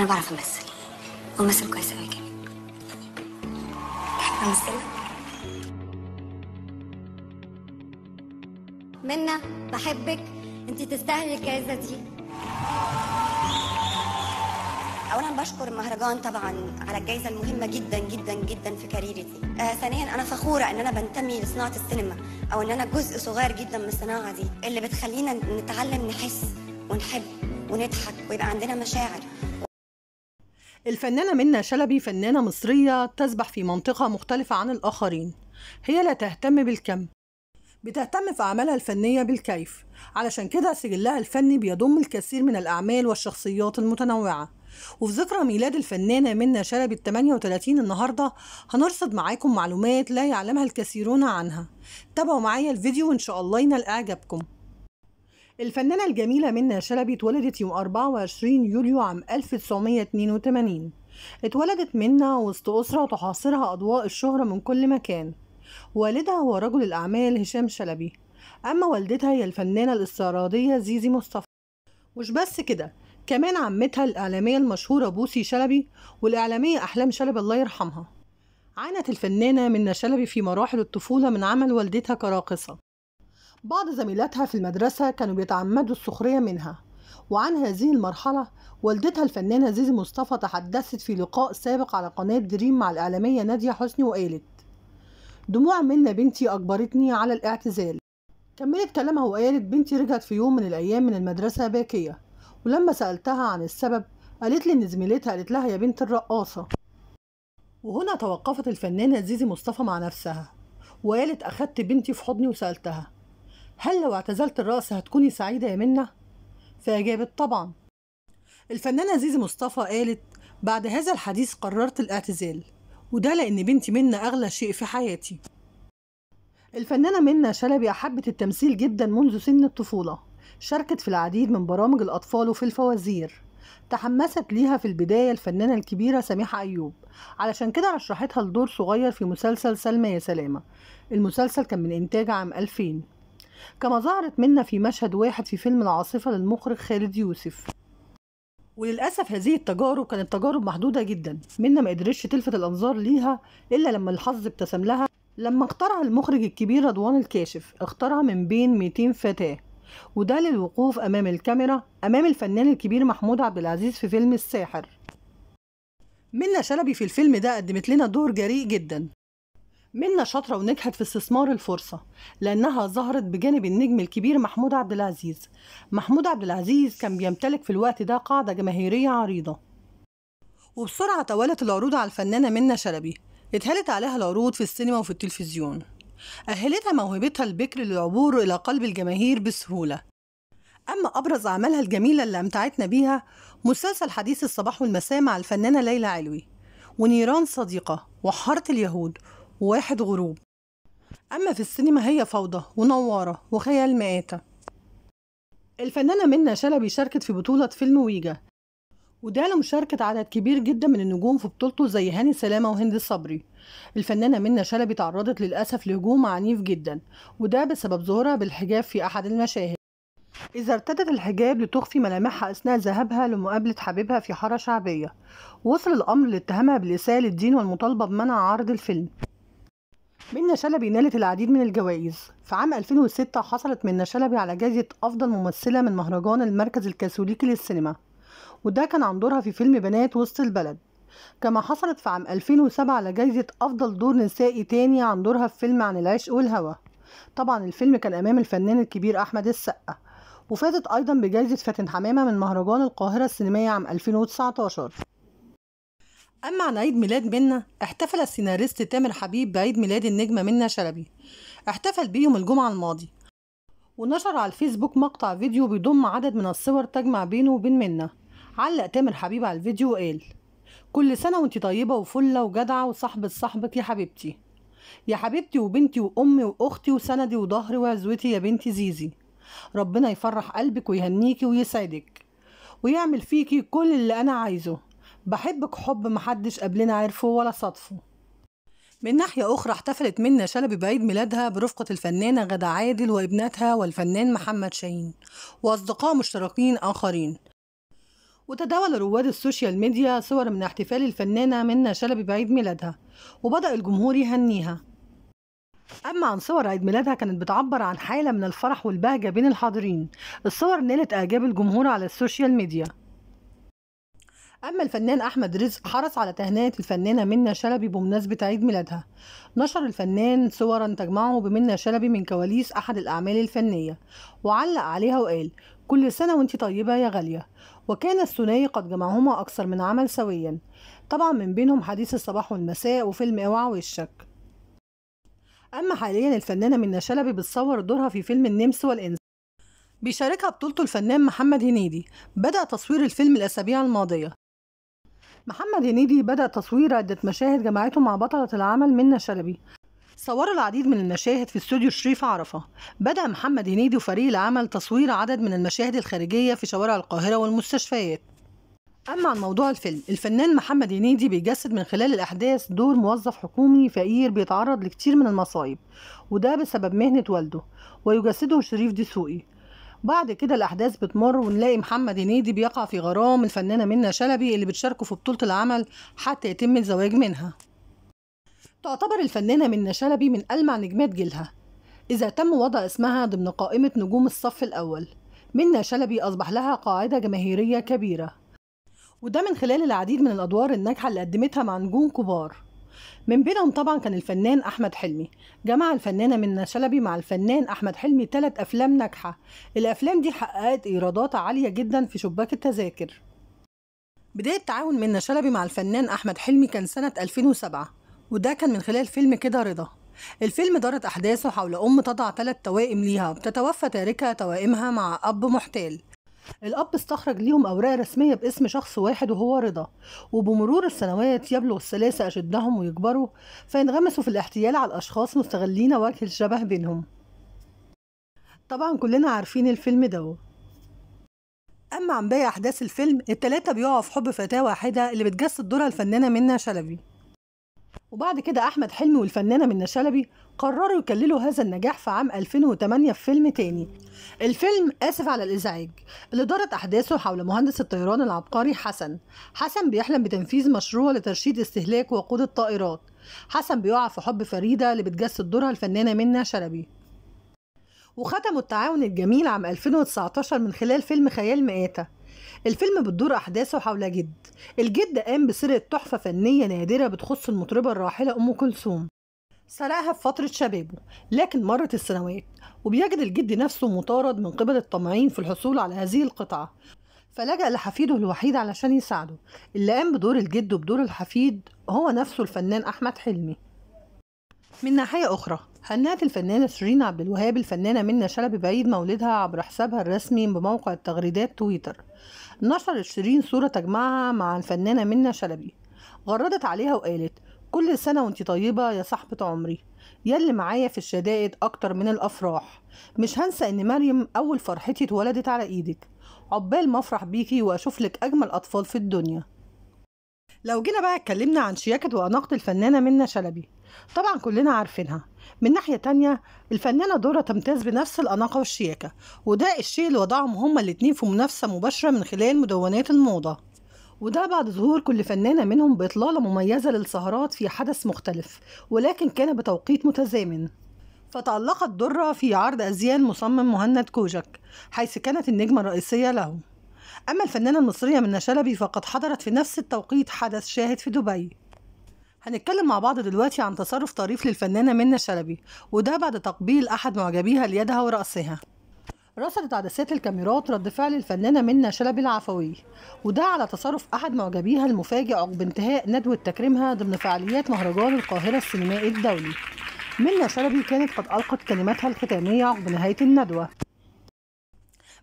انا بعرف امثل وامثل كويس قوي كمان تحب منا بحبك انت تستاهلي الجائزه دي اولا بشكر المهرجان طبعا على الجائزه المهمه جدا جدا جدا في كاريري آه ثانيا انا فخوره ان انا بنتمي لصناعه السينما او ان انا جزء صغير جدا من الصناعه دي اللي بتخلينا نتعلم نحس ونحب ونضحك ويبقى عندنا مشاعر الفنانة منى شلبي فنانة مصرية تسبح في منطقة مختلفة عن الآخرين هي لا تهتم بالكم بتهتم في أعمالها الفنية بالكيف علشان كده سجلها الفني بيضم الكثير من الأعمال والشخصيات المتنوعة وفي ذكرى ميلاد الفنانة منى شلبي ال 38 النهاردة هنرصد معاكم معلومات لا يعلمها الكثيرون عنها تابعوا معايا الفيديو وإن شاء الله ينال إعجابكم الفنانة الجميلة منى شلبي اتولدت يوم 24 يوليو عام 1982 اتولدت منى وسط أسرة تحاصرها أضواء الشهرة من كل مكان والدها هو رجل الأعمال هشام شلبي أما والدتها هي الفنانة الاستعراضية زيزي مصطفى مش بس كده كمان عمتها الإعلامية المشهورة بوسي شلبي والإعلامية أحلام شلبي الله يرحمها عانت الفنانة منى شلبي في مراحل الطفولة من عمل والدتها كراقصة بعض زميلاتها في المدرسة كانوا بيتعمدوا السخرية منها وعن هذه المرحلة والدتها الفنانة زيزي مصطفى تحدثت في لقاء سابق على قناة دريم مع الإعلامية نادية حسني وقالت دموع منا بنتي أجبرتني على الاعتزال كملت كلامها وقالت بنتي رجعت في يوم من الأيام من المدرسة باكية ولما سألتها عن السبب قالت لي إن زميلتها قالت لها يا بنت الرقاصة وهنا توقفت الفنانة زيزي مصطفى مع نفسها وقالت أخدت بنتي في حضني وسألتها هل لو اعتزلت الرقص هتكوني سعيدة يا منة؟ فأجابت طبعا الفنانة زيزي مصطفى قالت بعد هذا الحديث قررت الاعتزال وده لأن بنتي منة أغلى شيء في حياتي الفنانة منة شلبي أحبت التمثيل جدا منذ سن الطفولة شاركت في العديد من برامج الأطفال وفي الفوازير تحمست ليها في البداية الفنانة الكبيرة سميحة أيوب علشان كده رشحتها لدور صغير في مسلسل سلمى يا سلامة المسلسل كان من إنتاج عام 2000 كما ظهرت منا في مشهد واحد في فيلم العاصفة للمخرج خالد يوسف وللأسف هذه التجارب كانت تجارب محدودة جدا منا ما قدرتش تلفت الأنظار ليها إلا لما الحظ ابتسم لها لما اخترع المخرج الكبير رضوان الكاشف اختارها من بين 200 فتاة وده للوقوف أمام الكاميرا أمام الفنان الكبير محمود عبد العزيز في فيلم الساحر منا شلبي في الفيلم ده قدمت لنا دور جريء جدا منا شاطرة ونجحت في استثمار الفرصة لأنها ظهرت بجانب النجم الكبير محمود عبد العزيز محمود عبد العزيز كان بيمتلك في الوقت ده قاعدة جماهيرية عريضة وبسرعة توالت العروض على الفنانة منا شلبي اتهالت عليها العروض في السينما وفي التلفزيون أهلتها موهبتها البكر للعبور إلى قلب الجماهير بسهولة أما أبرز أعمالها الجميلة اللي أمتعتنا بيها مسلسل حديث الصباح والمساء مع الفنانة ليلى علوي ونيران صديقة وحارة اليهود وواحد غروب أما في السينما هي فوضى ونوارة وخيال مآتة الفنانة منى شلبي شاركت في بطولة فيلم ويجا وده لمشاركة عدد كبير جدا من النجوم في بطولته زي هاني سلامة وهند صبري الفنانة منى شلبي تعرضت للأسف لهجوم عنيف جدا وده بسبب ظهورها بالحجاب في أحد المشاهد إذا ارتدت الحجاب لتخفي ملامحها أثناء ذهابها لمقابلة حبيبها في حارة شعبية وصل الأمر لاتهامها بالإساءة للدين والمطالبة بمنع عرض الفيلم منة شلبي نالت العديد من الجوائز في عام 2006 حصلت منة شلبي على جائزة أفضل ممثلة من مهرجان المركز الكاثوليكي للسينما وده كان عن دورها في فيلم بنات وسط البلد كما حصلت في عام 2007 على جائزة أفضل دور نسائي تاني عن دورها في فيلم عن العشق والهوى طبعا الفيلم كان أمام الفنان الكبير أحمد السقا وفازت أيضا بجائزة فاتن حمامة من مهرجان القاهرة السينمائي عام 2019 أما عن عيد ميلاد منا احتفل السيناريست تامر حبيب بعيد ميلاد النجمة منا شلبي احتفل بيهم الجمعة الماضي ونشر على الفيسبوك مقطع فيديو بيضم عدد من الصور تجمع بينه وبين منا علق تامر حبيب على الفيديو وقال كل سنة وانت طيبة وفلة وجدعة وصاحبة صاحبك يا حبيبتي يا حبيبتي وبنتي وأمي وأختي وسندي وظهري وعزوتي يا بنتي زيزي ربنا يفرح قلبك ويهنيكي ويسعدك ويعمل فيكي كل اللي أنا عايزه بحبك حب محدش قبلنا عرفه ولا صدفه من ناحية أخرى احتفلت منا شلبي بعيد ميلادها برفقة الفنانة غدا عادل وابنتها والفنان محمد شاهين وأصدقاء مشتركين آخرين وتداول رواد السوشيال ميديا صور من احتفال الفنانة منا شلبي بعيد ميلادها وبدأ الجمهور يهنيها أما عن صور عيد ميلادها كانت بتعبر عن حالة من الفرح والبهجة بين الحاضرين الصور نالت إعجاب الجمهور على السوشيال ميديا أما الفنان أحمد رزق حرص على تهنئة الفنانة منى شلبي بمناسبة عيد ميلادها نشر الفنان صورا تجمعه بمنى شلبي من كواليس أحد الأعمال الفنية وعلق عليها وقال كل سنة وانت طيبة يا غالية وكان الثنائي قد جمعهما أكثر من عمل سويا طبعا من بينهم حديث الصباح والمساء وفيلم اوعى وشك أما حاليا الفنانة منى شلبي بتصور دورها في فيلم النمس والإنس بيشاركها بطولته الفنان محمد هنيدي بدأ تصوير الفيلم الأسابيع الماضية محمد هنيدي بدأ تصوير عدة مشاهد جمعته مع بطلة العمل منة شلبي صوروا العديد من المشاهد في استوديو شريف عرفة بدأ محمد هنيدي وفريق العمل تصوير عدد من المشاهد الخارجية في شوارع القاهرة والمستشفيات أما عن موضوع الفيلم الفنان محمد هنيدي بيجسد من خلال الأحداث دور موظف حكومي فقير بيتعرض لكتير من المصايب وده بسبب مهنة والده ويجسده شريف دسوقي بعد كده الاحداث بتمر ونلاقي محمد هنيدي بيقع في غرام الفنانه منى شلبي اللي بتشاركه في بطوله العمل حتى يتم الزواج منها تعتبر الفنانه منى شلبي من ألمع نجمات جيلها إذا تم وضع اسمها ضمن قائمة نجوم الصف الأول منى شلبي أصبح لها قاعدة جماهيرية كبيرة وده من خلال العديد من الأدوار الناجحة اللي قدمتها مع نجوم كبار من بينهم طبعا كان الفنان أحمد حلمي جمع الفنانة منى شلبي مع الفنان أحمد حلمي ثلاث أفلام ناجحة الأفلام دي حققت إيرادات عالية جدا في شباك التذاكر بداية تعاون منى شلبي مع الفنان أحمد حلمي كان سنة 2007 وده كان من خلال فيلم كده رضا الفيلم دارت أحداثه حول أم تضع ثلاث توائم ليها بتتوفى تاركة توائمها مع أب محتال الأب استخرج ليهم أوراق رسمية باسم شخص واحد وهو رضا وبمرور السنوات يبلغ الثلاثة أشدهم ويكبروا فينغمسوا في الاحتيال على الأشخاص مستغلين وجه الشبه بينهم طبعا كلنا عارفين الفيلم ده أما عن باقي أحداث الفيلم التلاتة بيقعوا في حب فتاة واحدة اللي بتجسد دورها الفنانة منى شلبي وبعد كده أحمد حلمي والفنانة منى شلبي قرروا يكللوا هذا النجاح في عام 2008 في فيلم تاني الفيلم آسف على الإزعاج اللي دارت أحداثه حول مهندس الطيران العبقري حسن حسن بيحلم بتنفيذ مشروع لترشيد استهلاك وقود الطائرات حسن بيقع في حب فريدة اللي بتجسد دورها الفنانة منى شلبي وختموا التعاون الجميل عام 2019 من خلال فيلم خيال مآتة الفيلم بتدور أحداثه حول جد الجد قام بسرقه تحفة فنية نادرة بتخص المطربة الراحلة أم كلثوم سرقها في فترة شبابه لكن مرت السنوات وبيجد الجد نفسه مطارد من قبل الطمعين في الحصول على هذه القطعة فلجأ لحفيده الوحيد علشان يساعده اللي قام بدور الجد وبدور الحفيد هو نفسه الفنان أحمد حلمي من ناحية أخرى هنأت الفنانة شيرين عبد الوهاب الفنانة منى شلبي بعيد مولدها عبر حسابها الرسمي بموقع التغريدات تويتر نشرت شيرين صورة تجمعها مع الفنانة منى شلبي غردت عليها وقالت كل سنة وانت طيبة يا صاحبة عمري يا اللي معايا في الشدائد أكتر من الأفراح مش هنسى إن مريم أول فرحتي اتولدت على إيدك عقبال ما أفرح بيكي وأشوف لك أجمل أطفال في الدنيا لو جينا بقى اتكلمنا عن شياكة وأناقة الفنانة منى شلبي طبعا كلنا عارفينها من ناحية تانية الفنانة دورة تمتاز بنفس الأناقة والشياكة وده الشيء اللي وضعهم هما الاتنين في منافسة مباشرة من خلال مدونات الموضة وده بعد ظهور كل فنانة منهم بإطلالة مميزة للسهرات في حدث مختلف ولكن كان بتوقيت متزامن فتألقت درة في عرض أزياء مصمم مهند كوجك حيث كانت النجمة الرئيسية له أما الفنانة المصرية من شلبي فقد حضرت في نفس التوقيت حدث شاهد في دبي هنتكلم مع بعض دلوقتي عن تصرف طريف للفنانة منة شلبي وده بعد تقبيل أحد معجبيها ليدها ورأسها رصدت عدسات الكاميرات رد فعل الفنانة منة شلبي العفوي وده على تصرف أحد معجبيها المفاجئ عقب انتهاء ندوة تكريمها ضمن فعاليات مهرجان القاهرة السينمائي الدولي منة شلبي كانت قد ألقت كلمتها الختامية عقب نهاية الندوة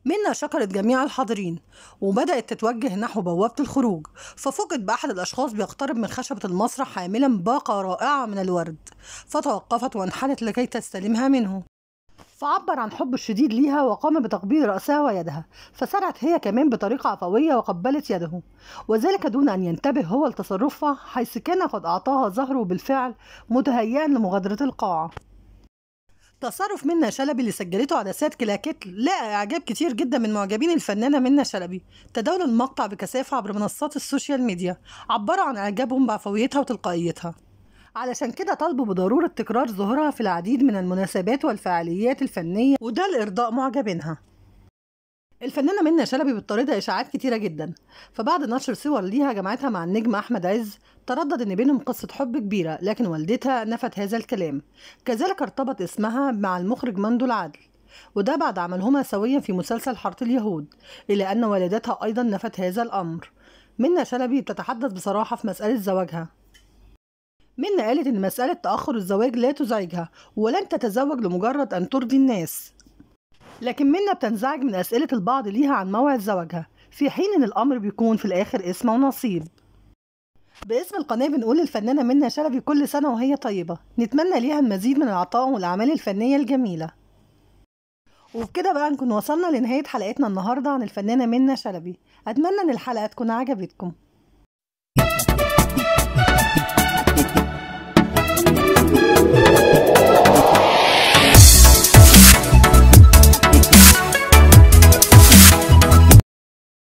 منا شكرت جميع الحاضرين وبدأت تتوجه نحو بوابة الخروج ففوجئت بأحد الأشخاص بيقترب من خشبة المسرح حاملا باقة رائعة من الورد فتوقفت وانحنت لكي تستلمها منه فعبر عن حبه الشديد ليها وقام بتقبيل رأسها ويدها فسرعت هي كمان بطريقة عفوية وقبلت يده وذلك دون أن ينتبه هو لتصرفها حيث كان قد أعطاها ظهره بالفعل متهيئا لمغادرة القاعة تصرف منى شلبي اللي سجلته عدسات كلاكيت لقى اعجاب كتير جدا من معجبين الفنانه منى شلبي تداولوا المقطع بكثافه عبر منصات السوشيال ميديا عبروا عن اعجابهم بعفويتها وتلقائيتها علشان كده طالبوا بضروره تكرار ظهورها في العديد من المناسبات والفعاليات الفنيه وده لارضاء معجبينها الفنانة منى شلبي بتطاردها إشاعات كتيرة جدا فبعد نشر صور ليها جمعتها مع النجم أحمد عز تردد إن بينهم قصة حب كبيرة لكن والدتها نفت هذا الكلام كذلك ارتبط اسمها مع المخرج مندو العدل وده بعد عملهما سويا في مسلسل حارة اليهود إلا أن والدتها أيضا نفت هذا الأمر منى شلبي بتتحدث بصراحة في مسألة زواجها منى قالت إن مسألة تأخر الزواج لا تزعجها ولن تتزوج لمجرد أن ترضي الناس لكن منا بتنزعج من أسئلة البعض ليها عن موعد زواجها في حين إن الأمر بيكون في الآخر اسم ونصيب باسم القناة بنقول للفنانة منا شلبي كل سنة وهي طيبة نتمنى ليها المزيد من العطاء والأعمال الفنية الجميلة وبكده بقى نكون وصلنا لنهاية حلقتنا النهاردة عن الفنانة منا شلبي أتمنى إن الحلقة تكون عجبتكم